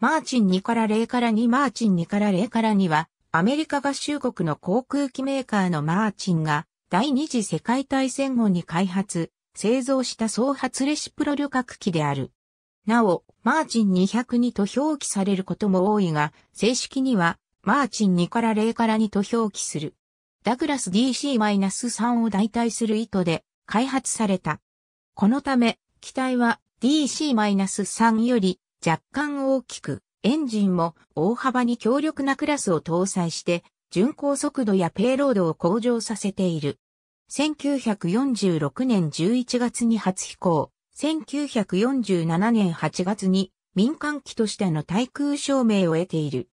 マーチン2から0から2マーチン2から0から2は、アメリカ合衆国の航空機メーカーのマーチンが、第二次世界大戦後に開発、製造した総発レシプロ旅客機である。なお、マーチン202と表記されることも多いが、正式には、マーチン2から0から2と表記する。ダグラス DC-3 を代替する意図で開発された。このため、機体は DC-3 より若干大きく、エンジンも大幅に強力なクラスを搭載して、巡航速度やペイロードを向上させている。1946年11月に初飛行、1947年8月に民間機としての対空証明を得ている。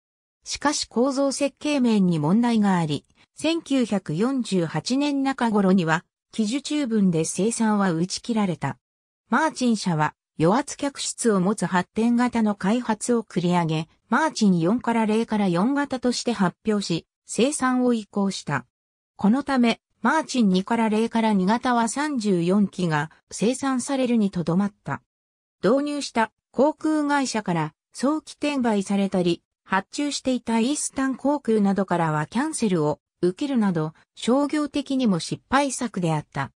しかし構造設計面に問題があり、1948年中頃には、機種中分で生産は打ち切られた。マーチン社は与圧客室を持つ発展型の開発を繰り上げ、マーチン4から0から4型として発表し、生産を移行した。このため、マーチン2から0から2型は34機が生産されるにとどまった。導入した航空会社から早期転売されたり、発注していたイースタン航空などからはキャンセルを受けるなど、商業的にも失敗作であった。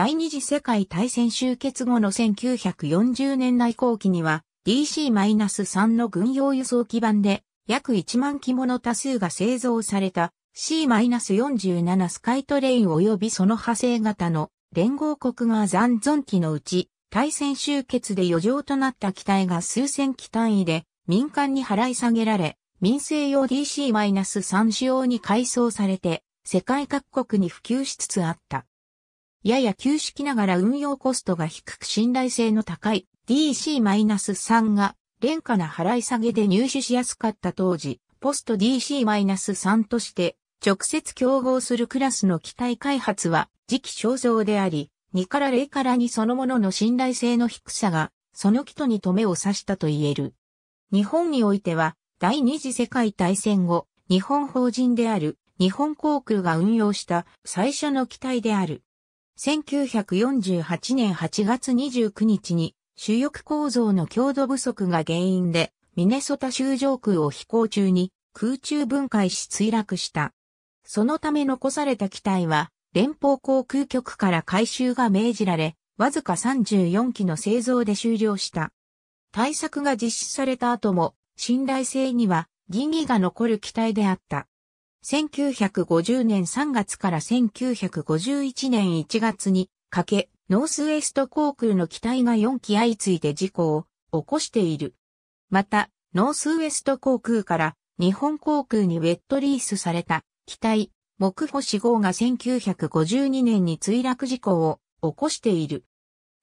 第二次世界大戦終結後の1940年代後期には DC-3 の軍用輸送基盤で約1万機もの多数が製造された C-47 スカイトレイン及びその派生型の連合国が残存機のうち対戦終結で余剰となった機体が数千機単位で民間に払い下げられ民生用 DC-3 仕様に改装されて世界各国に普及しつつあった。やや旧式ながら運用コストが低く信頼性の高い DC-3 が廉価な払い下げで入手しやすかった当時、ポスト DC-3 として直接競合するクラスの機体開発は時期尚早であり、2から0から2そのものの信頼性の低さが、その人に止めを刺したと言える。日本においては、第二次世界大戦後、日本法人である日本航空が運用した最初の機体である。1948年8月29日に主翼構造の強度不足が原因でミネソタ州上空を飛行中に空中分解し墜落した。そのため残された機体は連邦航空局から回収が命じられ、わずか34機の製造で終了した。対策が実施された後も信頼性には疑義が残る機体であった。1950年3月から1951年1月にかけ、ノースウェスト航空の機体が4機相次いで事故を起こしている。また、ノースウェスト航空から日本航空にウェットリースされた機体、木星号が1952年に墜落事故を起こしている。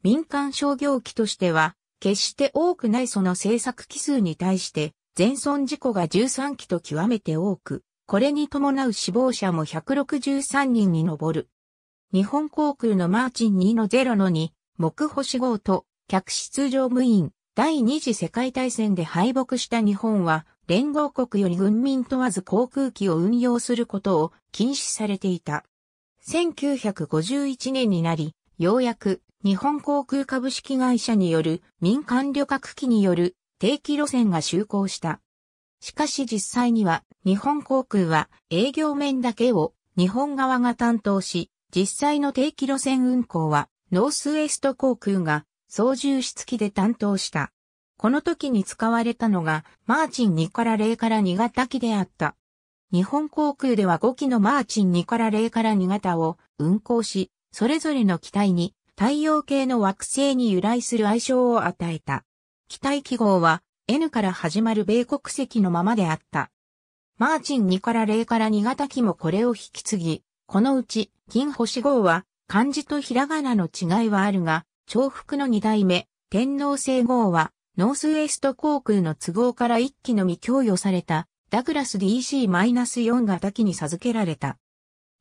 民間商業機としては、決して多くないその製作機数に対して、全損事故が13機と極めて多く、これに伴う死亡者も163人に上る。日本航空のマーチン2の0の2、木星号と客室乗務員、第二次世界大戦で敗北した日本は、連合国より軍民問わず航空機を運用することを禁止されていた。1951年になり、ようやく日本航空株式会社による民間旅客機による定期路線が就航した。しかし実際には日本航空は営業面だけを日本側が担当し、実際の定期路線運行はノースウエスト航空が操縦士付きで担当した。この時に使われたのがマーチン2から0から2型機であった。日本航空では5機のマーチン2から0から2型を運行し、それぞれの機体に太陽系の惑星に由来する愛称を与えた。機体記号は N から始まる米国籍のままであった。マーチン2から0から2型機もこれを引き継ぎ、このうち金星号は漢字とひらがなの違いはあるが、重複の2代目、天皇星号はノースウェスト航空の都合から1機のみ供与されたダグラス DC-4 型機に授けられた。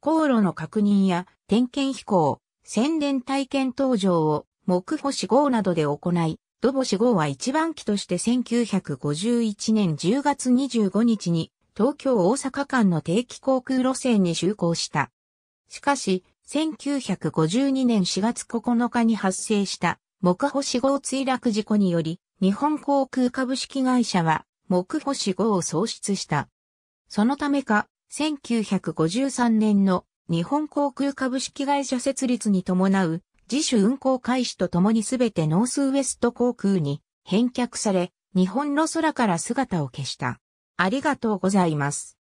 航路の確認や点検飛行、宣伝体験登場を木星号などで行い、ドボシ号は一番機として1951年10月25日に東京大阪間の定期航空路線に就航した。しかし、1952年4月9日に発生した木星号墜落事故により、日本航空株式会社は木星号を創出した。そのためか、1953年の日本航空株式会社設立に伴う自主運行開始とともにすべてノースウエスト航空に返却され、日本の空から姿を消した。ありがとうございます。